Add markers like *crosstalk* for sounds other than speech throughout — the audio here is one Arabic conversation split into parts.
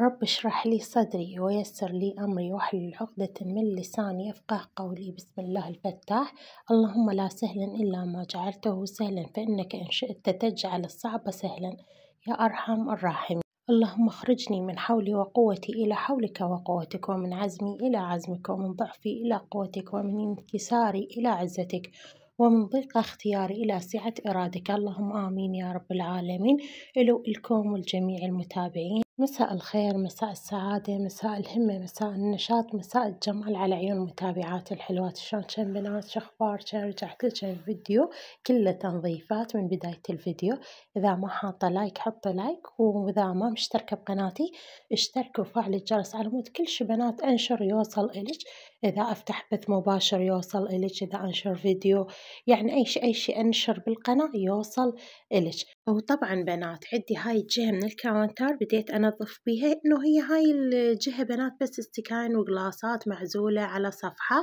رب اشرح لي صدري ويسر لي أمري واحلل عقدة من لساني يفقه قولي بسم الله الفتاح اللهم لا سهلا إلا ما جعلته سهلا فإنك إن شئت تجعل الصعب سهلا يا أرحم الراحمين اللهم اخرجني من حولي وقوتي إلى حولك وقوتك ومن عزمي إلى عزمك ومن ضعفي إلى قوتك ومن انكساري إلى عزتك ومن ضيق اختياري إلى سعة إرادك اللهم آمين يا رب العالمين إلو الكم والجميع المتابعين مساء الخير مساء السعادة مساء الهمة مساء النشاط مساء الجمال على عيون متابعات الحلوات شلون شن بنات شخبار شن رجعت لكم الفيديو كله تنظيفات من بداية الفيديو إذا ما حاطة لايك حط لايك وإذا ما مشتركة بقناتي اشتركوا وفعلوا الجرس على مود كل شي بنات أنشر يوصل إلك إذا أفتح بث مباشر يوصل إليك إذا أنشر فيديو يعني أي شيء أي شيء أنشر بالقناة يوصل إليك وطبعا بنات عندي هاي الجهة من الكاونتر بديت أنظف بيها إنه هي هاي الجهة بنات بس استكاين وقلاصات معزولة على صفحة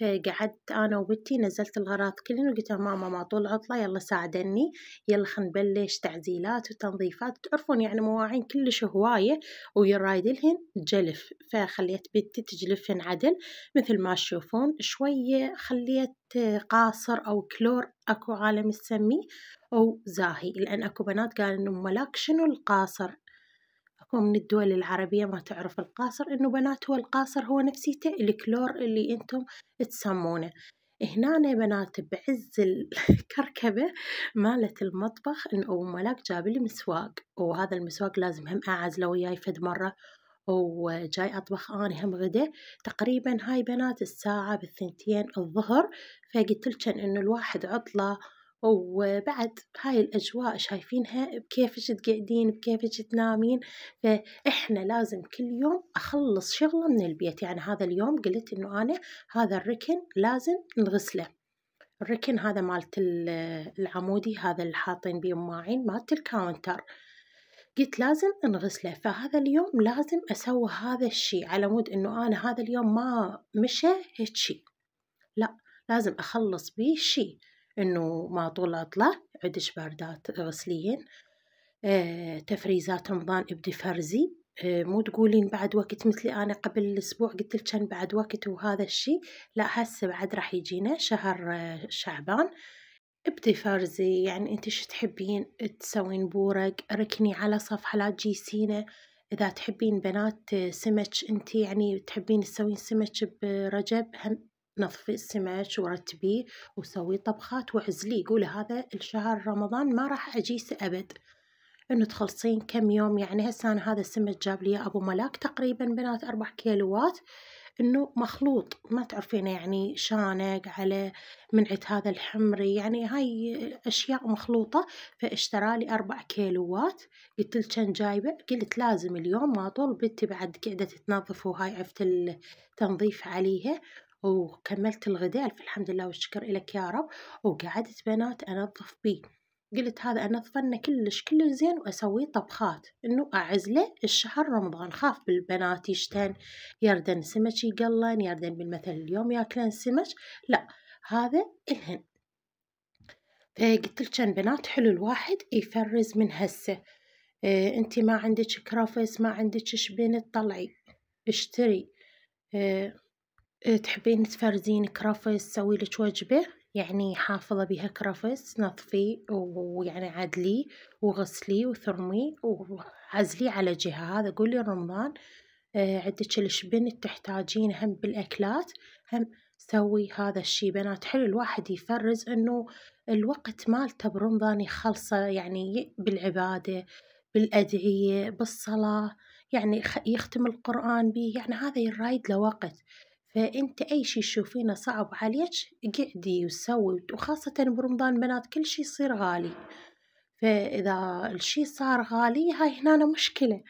فقعدت أنا وبنتي نزلت الغراض كلهن وقلت ماما ما طول عطلة يلا ساعدني يلا خنبلش تعزيلات وتنظيفات تعرفون يعني مواعين كلش هواية ويرايد لهن جلف فخليت بنتي تجلفهن عدل مثل ما تشوفون شوية خليت قاصر أو كلور أكو عالم تسميه أو زاهي لأن أكو بنات قالوا إنه ملاك شنو القاصر أكو من الدول العربية ما تعرف القاصر إنه بنات هو القاصر هو نفسيته الكلور اللي أنتم تسمونه هنا بنات بعز الكركبة مالت المطبخ إن أم ملاك جاب لي مسواق وهذا المسواق لازم هم أعزله وياي فد مرة وجاي أطبخ أنا هم غدا تقريبا هاي بنات الساعة بالثنتين الظهر فقلت لكن إنه الواحد عطلة وبعد هاي الأجواء شايفينها بكيفش تقعدين بكيفش تنامين فإحنا لازم كل يوم أخلص شغلة من البيت يعني هذا اليوم قلت إنه أنا هذا الركن لازم نغسله الركن هذا مالت العمودي هذا اللي حاطين بيه ماعين مالت الكاونتر قلت لازم نغسله فهذا اليوم لازم أسوي هذا الشي على مود إنه أنا هذا اليوم ما مشى هيك شي لا لازم أخلص بيه شي إنه ما طول أطلع عدش باردات غسليين آه، تفريزات رمضان ابدي فرزي آه، مو تقولين بعد وقت مثلي أنا قبل الأسبوع قلت لك كان بعد وقت وهذا الشي لا هسه بعد راح يجينا شهر آه، شعبان ابدي فرزي يعني انت شو تحبين تسوين بورق ركني على صفحة لا تجيسينه اذا تحبين بنات سمك انت يعني تحبين تسوين سمك برجب هم نظفي السمك ورتبيه وسوي طبخات وعزلي قولي هذا الشهر رمضان ما راح اجيسه ابد انه تخلصين كم يوم يعني هسه انا هذا السمك جاب لي ابو ملاك تقريبا بنات اربع كيلوات إنه مخلوط ما تعرفينه يعني شانق على منعت هذا الحمري يعني هاي أشياء مخلوطة فاشترى لي أربع كيلوات قلت له كان جايبة قلت لازم اليوم ما طول بنتي بعد قعدة تنظف وهاي عفت التنظيف عليها وكملت الغداء الحمد لله والشكر إلك يا رب وقعدت بنات أنظف بيه قلت هذا أنا كلش كلش زين وأسوي طبخات إنه أعزله الشهر رمضان خاف بالبنات يشتن يردن سمك يقلن يردن بالمثل اليوم ياكلن سمك لا هذا الهن فقلت لك بنات حلو الواحد يفرز من هسه اه انت ما عندك كرافس ما عندك شبين تطلعي اشتري اه تحبين تفرزين كرافس تسوي لك وجبه يعني حافظة بها كرفس نظفي ويعني عدلي وغسلي وثرمي وعزلي على جهة هذا قولي رمضان آه، عدتش الشبن تحتاجين هم بالأكلات هم سوي هذا الشي بنات حلو الواحد يفرز انه الوقت مالته برمضان يخلصه يعني بالعبادة بالأدعية بالصلاة يعني يختم القرآن به يعني هذا يرايد لوقت وقت فانت اي شي تشوفينه صعب عليك قعدي وسوي وخاصة برمضان بنات كل شي يصير غالي فاذا الشي صار غالي هاي هنا مشكلة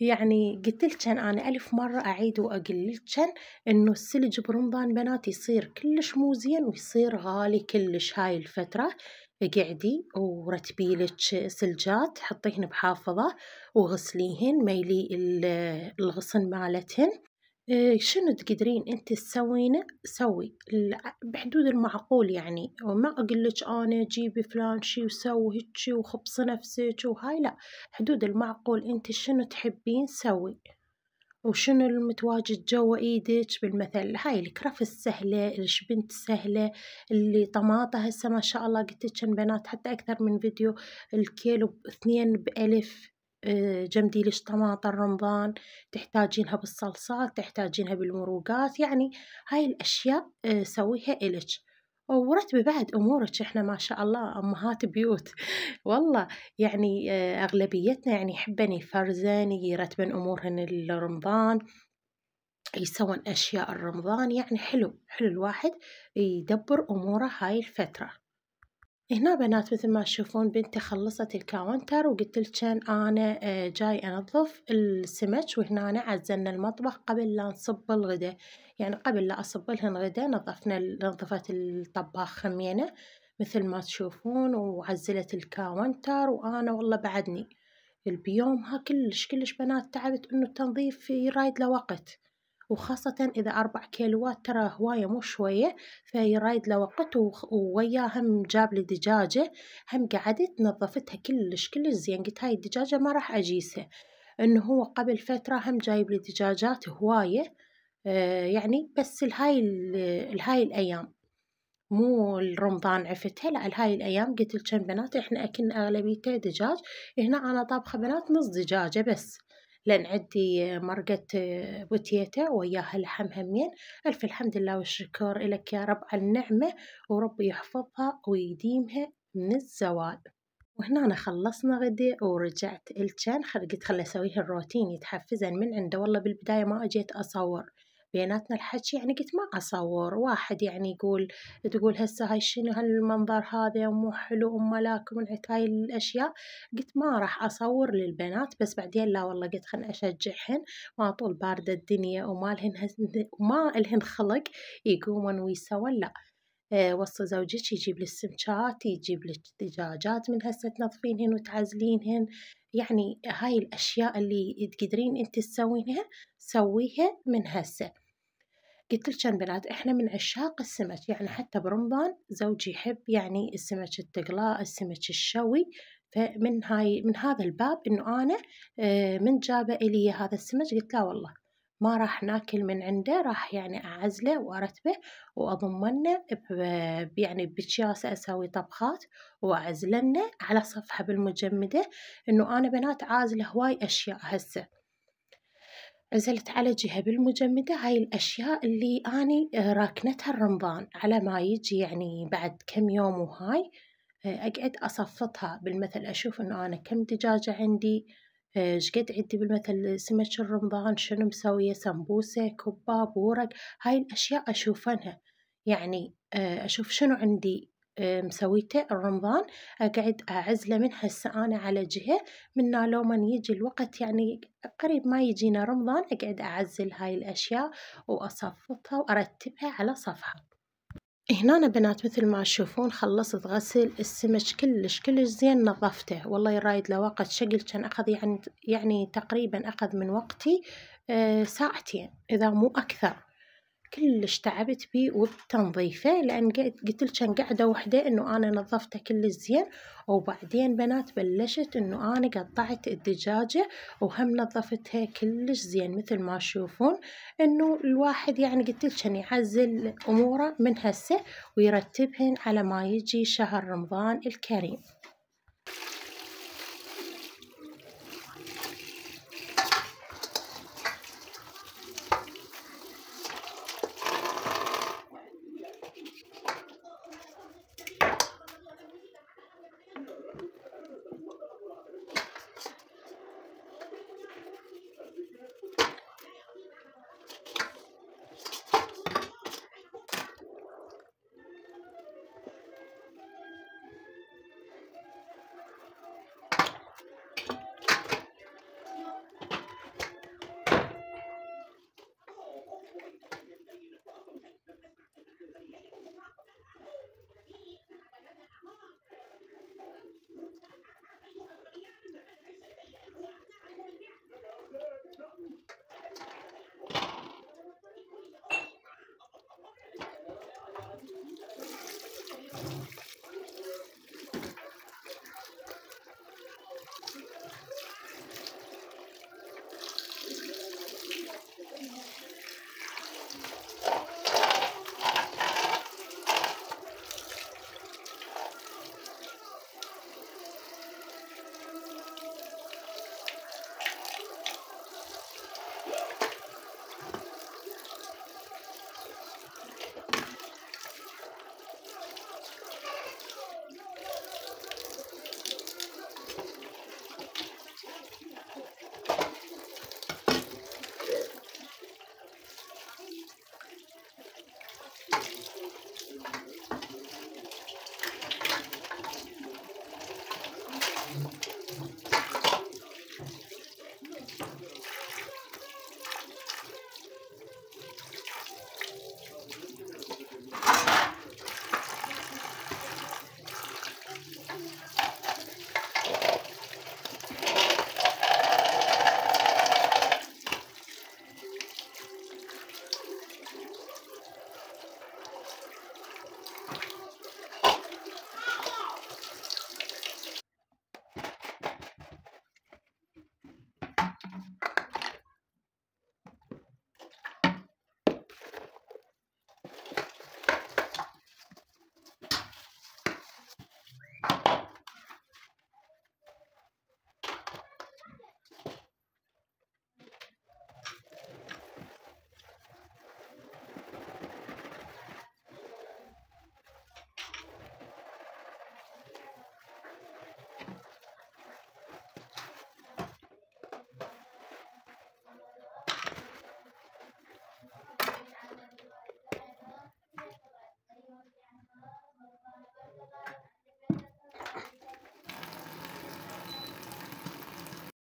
يعني قلت لك انا الف مرة اعيد واقول لك انه السلج برمضان بنات يصير كلش مو زين ويصير غالي كلش هاي الفترة قعدي ورتبي لك سلجات حطيهن بحافظة وغسليهن ميلي الغصن مالتهن إيه، شنو تقدرين انت تسوينه سوي بحدود المعقول يعني وما لك انا جيبي فلان شي وسوي هيجي وخبصي نفسك وهاي لا حدود المعقول انت شنو تحبين سوي وشنو المتواجد جوا ايدك بالمثل هاي الكرف السهلة الشبنت سهلة اللي طماطة هسه ما شاء الله قلت لك بنات حتى اكثر من فيديو الكيلو اثنين بالف آه، جمديلش طماطم رمضان تحتاجينها بالصلصات تحتاجينها بالمروقات يعني هاي الأشياء آه، سويها إلك ورتبي بعد أمورك إحنا ما شاء الله أمهات بيوت *laughs* والله يعني آه، أغلبيتنا يعني يحبن يفرزن يرتبن أمورهن لرمضان يسوون أشياء الرمضان يعني حلو حلو الواحد يدبر أموره هاي الفترة هنا بنات مثل ما تشوفون بنتي خلصت الكاونتر وقلت كان انا آه، جاي انظف السمك وهنا عزلنا المطبخ قبل لا نصب الغداء يعني قبل لا اصب لهن غدا نظفنا نظفت الطباخ خمينه مثل ما تشوفون وعزلت الكاونتر وانا والله بعدني بيومها كلش كلش بنات تعبت انه التنظيف يرايد لوقت وقت وخاصة إذا أربع كيلوات ترى هواية مو شوية فيرايد لوقت وقت ووياه هم جاب لي دجاجة هم قعدت نظفتها كلش كلش زين قلت هاي الدجاجة ما راح أجيسها إنه هو قبل فترة هم جايب لي دجاجات هواية آه يعني بس الهاي الهاي الأيام مو الرمضان عفتها لا هاي الايام قلت لكم بنات احنا اكلنا اغلبيته دجاج هنا انا طابخه بنات نص دجاجه بس لأن عندي مرقة بوتيتا وياها لحم همين ألف الحمد لله والشكر إلك يا رب على النعمة وربي يحفظها ويديمها من الزوال وهنا أنا خلصنا غدي ورجعت الجان خلقت خلي أسويه الروتين يتحفزن من عنده والله بالبداية ما أجيت أصور بيناتنا الحكي يعني قلت ما اصور واحد يعني يقول تقول هسه هاي شنو هالمنظر هذا مو حلو ام لاك منعت هاي الاشياء قلت ما راح اصور للبنات بس بعدين لا والله قلت خلني اشجعهن ما طول باردة الدنيا وما لهن ما لهن خلق يقومون ويسوون لا آه، وصي زوجك يجيب لي سمكات يجيب لك دجاجات من هسه تنظفينهن وتعزلينهن يعني هاي الأشياء اللي تقدرين انت تسوينها سويها من هسه قلت لكم بنات احنا من عشاق السمك يعني حتى برمضان زوجي يحب يعني السمك التقلاء السمك الشوي فمن هاي من هذا الباب انه انا آه، من جابه الي هذا السمك قلت لا والله ما راح ناكل من عنده راح يعني اعزله وارتبه واضمنه يعني بكياس اسوي طبخات واعزلنه على صفحه بالمجمده انه انا بنات عازله هواي اشياء هسه نزلت على جهة بالمجمدة هاي الأشياء اللي أني آه، راكنتها الرمضان على ما يجي يعني بعد كم يوم وهاي آه، أقعد أصفطها بالمثل أشوف إنه أنا كم دجاجة عندي آه، شقد عندي بالمثل سمك الرمضان شنو مسوية سمبوسة كباب ورق هاي الأشياء أشوفنها يعني أشوف شنو عندي مسويته الرمضان أقعد أعزله من هسه أنا على جهة من لو من يجي الوقت يعني قريب ما يجينا رمضان أقعد أعزل هاي الأشياء وأصفطها وأرتبها على صفحة هنا بنات مثل ما تشوفون خلصت غسل السمك كلش كلش زين نظفته والله يرايد له وقت شقل كان أخذ يعني, يعني تقريبا أخذ من وقتي آه، ساعتين إذا مو أكثر كلش تعبت بيه وبتنظيفه لان قلت كان قاعده وحده انه انا نظفته كلش زين وبعدين بنات بلشت انه انا قطعت الدجاجه وهم نظفتها كلش زين مثل ما تشوفون انه الواحد يعني قلت كان يعزل اموره من هسه ويرتبهن على ما يجي شهر رمضان الكريم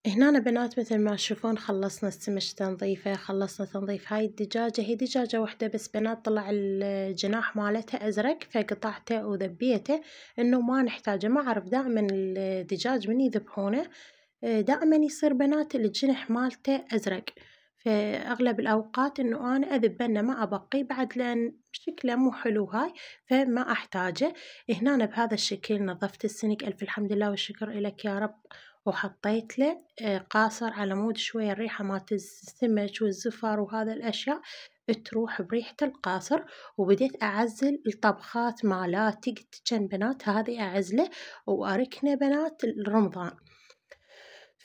هنا بنات مثل ما تشوفون خلصنا السمش تنظيفه خلصنا تنظيف هاي الدجاجة هي دجاجة واحدة بس بنات طلع الجناح مالتها أزرق فقطعته وذبيته إنه ما نحتاجه ما أعرف دائما الدجاج من يذبحونه دائما يصير بنات الجنح مالته أزرق فأغلب الأوقات إنه أنا أذبنه ما أبقي بعد لأن شكله مو حلو هاي فما أحتاجه هنا بهذا الشكل نظفت السنك ألف الحمد لله والشكر إلك يا رب وحطيت له آه، قاصر على مود شوية الريحة مالت السمك والزفر وهذا الأشياء تروح بريحة القاصر وبديت أعزل الطبخات مالاتي قلت كان بنات هذه أعزله وأركنه بنات الرمضان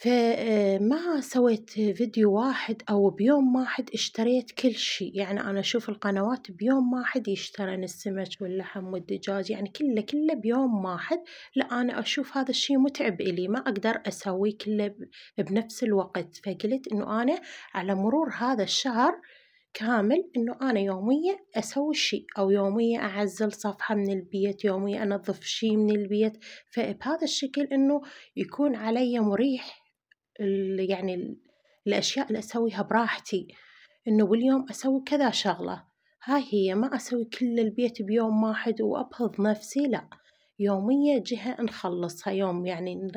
فما سويت فيديو واحد أو بيوم واحد اشتريت كل شي يعني أنا أشوف القنوات بيوم واحد يشترن السمك واللحم والدجاج يعني كله كله بيوم واحد لا أنا أشوف هذا الشي متعب إلي ما أقدر أسويه كله بنفس الوقت فقلت إنه أنا على مرور هذا الشهر كامل انه انا يومية اسوي شيء او يومية اعزل صفحة من البيت يومية انظف شيء من البيت فبهذا الشكل انه يكون علي مريح يعني الأشياء اللي أسويها براحتي إنه باليوم أسوي كذا شغلة هاي هي ما أسوي كل البيت بيوم واحد وأبهض نفسي لأ يومية جهة نخلصها يوم يعني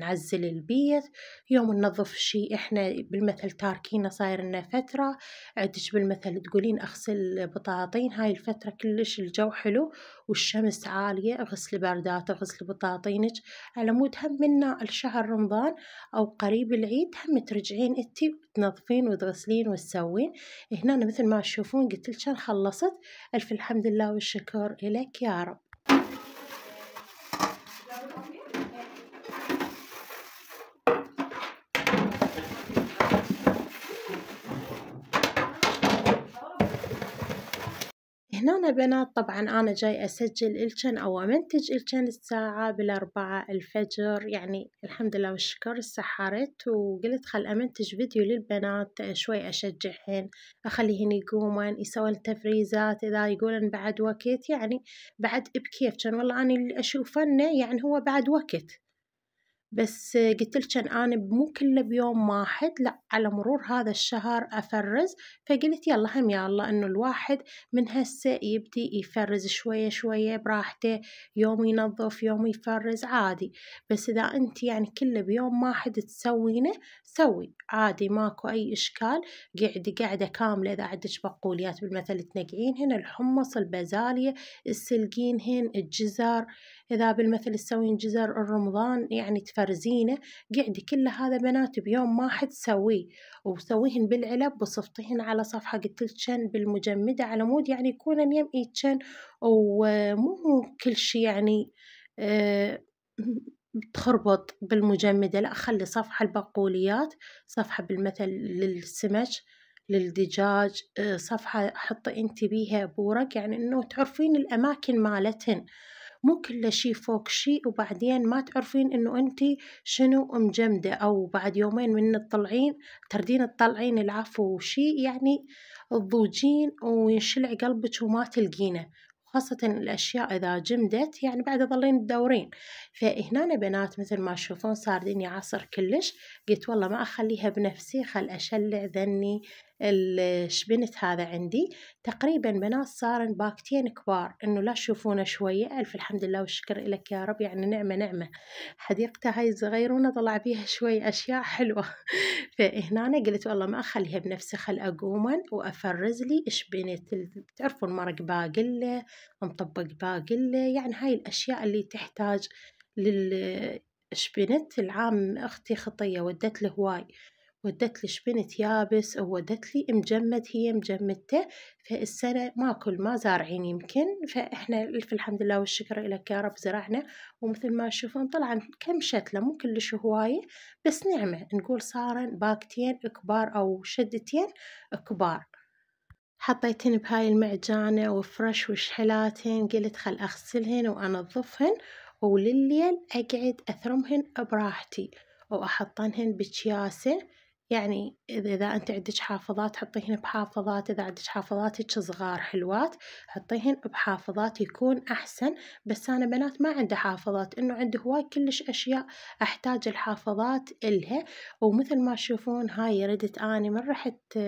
نعزل البيت يوم ننظف شي احنا بالمثل تاركينا صاير لنا فترة عدش بالمثل تقولين اغسل بطاطين هاي الفترة كلش الجو حلو والشمس عالية اغسل بردات اغسل بطاطينك على مود هم منا الشهر رمضان او قريب العيد هم ترجعين انتي وتنظفين وتغسلين وتسوين هنا مثل ما تشوفون قلت لك خلصت الف الحمد لله والشكر لك يا رب هنا بنات طبعا أنا جاي أسجل إلكن أو أمنتج إلكن الساعة بالأربعة الفجر يعني الحمد لله والشكر سحرت وقلت خل أمنتج فيديو للبنات شوي أشجعهن أخليهن يقومن يسوين تفريزات إذا يقولن بعد وقت يعني بعد بكيف كان والله أنا اللي أشوفنه يعني هو بعد وقت بس قلت لكن أنا مو كله بيوم واحد لا على مرور هذا الشهر أفرز فقلت يلا هم يلا إنه الواحد من هسه يبدي يفرز شوية شوية براحته يوم ينظف يوم يفرز عادي بس إذا أنت يعني كله بيوم واحد تسوينه تسوي عادي ماكو أي إشكال قعدي قعدة كاملة إذا عندك بقوليات بالمثل تنقعينهن الحمص السلقين تسلقينهن الجزر إذا بالمثل تسوين جزر الرمضان يعني تفرزينه قعدي كل هذا بنات بيوم واحد سويه وسويهن بالعلب وصفطيهن على صفحة قتلتشن بالمجمدة على مود يعني يكونن يم إيتشن ومو كل شي يعني آه، تخربط بالمجمدة لا خلي صفحة البقوليات صفحة بالمثل للسمك للدجاج آه، صفحة حطي انت بيها بورق يعني انه تعرفين الاماكن مالتهن مو كل شي فوق شي وبعدين ما تعرفين انه انت شنو مجمدة او بعد يومين من تطلعين تردين تطلعين العفو وشي يعني تضوجين وينشلع قلبك وما تلقينه وخاصة الأشياء إذا جمدت يعني بعد ظلين تدورين فهنا بنات مثل ما تشوفون صار ديني عصر كلش قلت والله ما أخليها بنفسي خل أشلع ذني الشبنت هذا عندي تقريبا بنات صارن باكتين كبار انه لا تشوفونه شوية الف الحمد لله والشكر لك يا رب يعني نعمة نعمة حديقته هاي صغيرونة طلع بيها شوي اشياء حلوة *laughs* فهنا أنا قلت والله ما اخليها بنفسي خل اقوما وافرز لي شبنت تعرفون مرق باقلة مطبق باقلة يعني هاي الاشياء اللي تحتاج لل شبنت العام اختي خطية ودت له هواي ودت لي شبنت يابس أو ودت لي مجمد هي مجمدته فالسنة ما كل ما زارعين يمكن فإحنا الف الحمد لله والشكر إلك يا رب زرعنا ومثل ما تشوفون طلع كم شتلة مو كلش هواية بس نعمة نقول صارن باكتين كبار أو شدتين كبار حطيتهن بهاي المعجانة وفرش وشحلاتهن قلت خل أغسلهن وأنظفهن ولليل أقعد أثرمهن براحتي وأحطنهن بكياسة يعني إذا, إذا أنت عندك حافظات حطيهن بحافظات إذا عندك حافظات صغار حلوات حطيهن بحافظات يكون أحسن بس أنا بنات ما عنده حافظات إنه عنده هواي كلش أشياء أحتاج الحافظات إلها ومثل ما تشوفون هاي ردت أني من رحت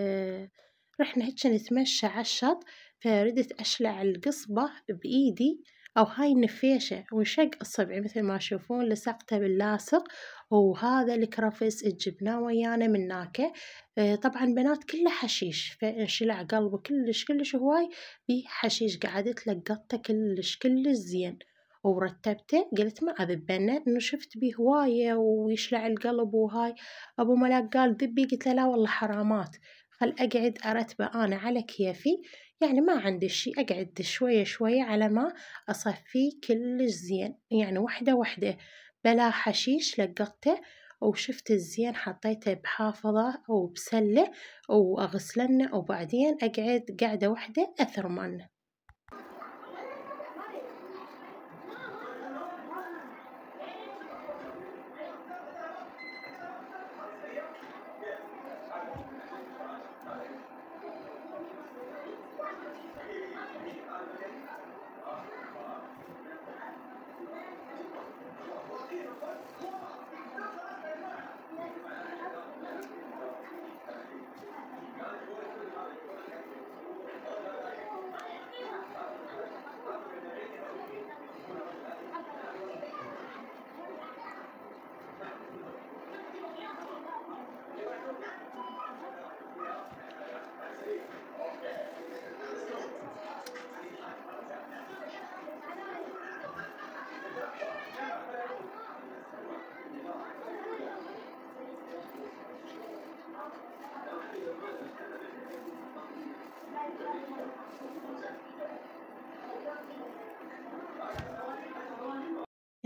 رحنا هيك نتمشى على الشط فردت أشلع القصبة بإيدي أو هاي النفيشة ونشق الصبع مثل ما تشوفون لصقته باللاصق وهذا الكرفس جبناه ويانا من ناكة آه، طبعا بنات كله حشيش فانشلع قلبه كلش كلش هواي بحشيش قعدت لقطته كلش كلش زين ورتبته قلت ما اذبنه انه شفت بيه هوايه ويشلع القلب وهاي ابو ملاك قال ذبي قلت له لا والله حرامات خل اقعد ارتبه انا على كيفي يعني ما عندي شي أقعد شوية شوية على ما أصفيه كلش زين يعني وحدة وحدة بلا حشيش لقطته وشفت الزين حطيته بحافظة أو بسلة وأغسلنه وبعدين أقعد قعدة وحدة أثرمنه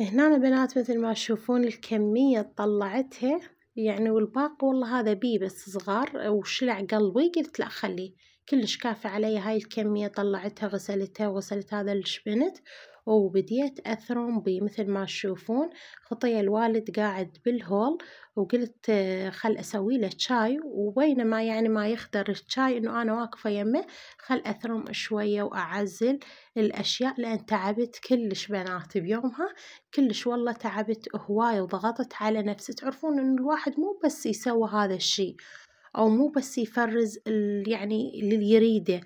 هنا البنات مثل ما تشوفون الكمية طلعتها يعني والباقي والله هذا بيه بس صغار وشلع قلبي قلت لا خليه كلش كافي علي هاي الكمية طلعتها غسلتها وغسلت هذا الشبنت وبديت أثرم بي مثل ما تشوفون خطية الوالد قاعد بالهول وقلت آه، خل أسوي له شاي وبينما يعني ما يخدر الشاي إنه أنا واقفة يمه خل أثرم شوية وأعزل الأشياء لأن تعبت كلش بنات بيومها كلش والله تعبت هواي وضغطت على نفسي تعرفون إنه الواحد مو بس يسوي هذا الشي أو مو بس يفرز يعني اللي يريده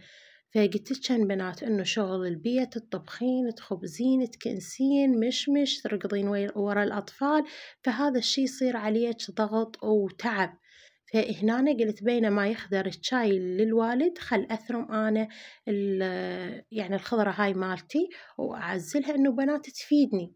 فقلت بنات انه شغل البيت تطبخين تخبزين تكنسين مشمش تركضين ورا الاطفال فهذا الشي يصير عليك ضغط وتعب فهنا قلت بينما يخضر الشاي للوالد خل أثرم أنا يعني الخضرة هاي مالتي وأعزلها أنه بنات تفيدني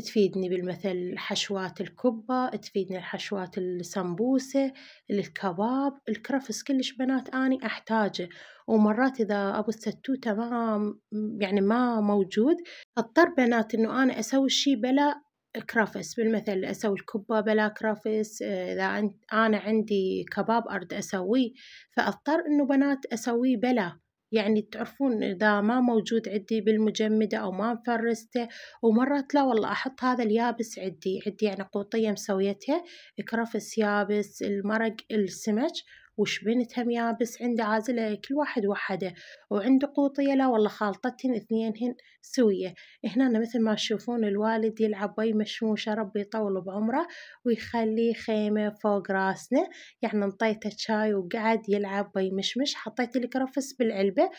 تفيدني بالمثل حشوات الكبة تفيدني حشوات السمبوسة الكباب الكرفس كلش بنات أني أحتاجه ومرات إذا أبو الستوتة ما يعني ما موجود أضطر بنات إنه أنا أسوي الشي بلا كرافس بالمثل أسوي الكبة بلا كرافس إذا أنا عندي كباب أرد أسويه فأضطر إنه بنات أسويه بلا يعني تعرفون إذا ما موجود عندي بالمجمدة أو ما مفرسته ومرات لا والله أحط هذا اليابس عندي عندي يعني قوطية مسويتها كرفس يابس المرق السمك وش وشبنتهم يابس عنده عازلة كل واحد وحده وعنده قوطية لا والله خالطتهن اثنينهن سوية هنا مثل ما تشوفون الوالد يلعب وي مشموشة ربي يطول بعمره ويخلي خيمة فوق راسنا يعني نطيته شاي وقعد يلعب وي مشمش حطيت الكرفس بالعلبة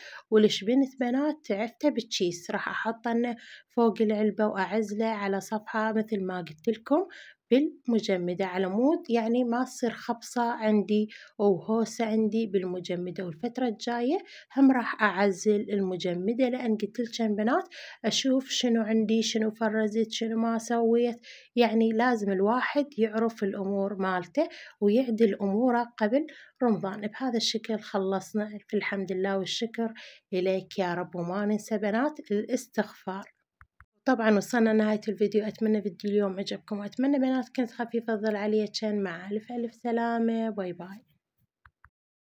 بنت بنات عفته بالتشيس راح أحطنه فوق العلبة وأعزله على صفحة مثل ما قلت لكم بالمجمدة على مود يعني ما تصير خبصة عندي أو هوسة عندي بالمجمدة والفترة الجاية هم راح أعزل المجمدة لأن قلت لكم بنات أشوف شنو عندي شنو فرزت شنو ما سويت يعني لازم الواحد يعرف الأمور مالته ويعدل أموره قبل رمضان بهذا الشكل خلصنا في الحمد لله والشكر إليك يا رب وما ننسى بنات الاستغفار طبعا وصلنا نهاية الفيديو أتمنى فيديو اليوم عجبكم وأتمنى بنات كنت خفيفة ظل عليا كان مع ألف ألف سلامة باي باي